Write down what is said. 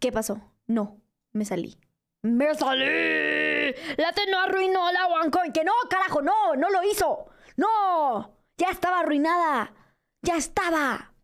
¿Qué pasó? No, me salí. ¡Me salí! La T no arruinó la OneCoin! ¡Que no, carajo! ¡No! ¡No lo hizo! ¡No! ¡Ya estaba arruinada! ¡Ya estaba!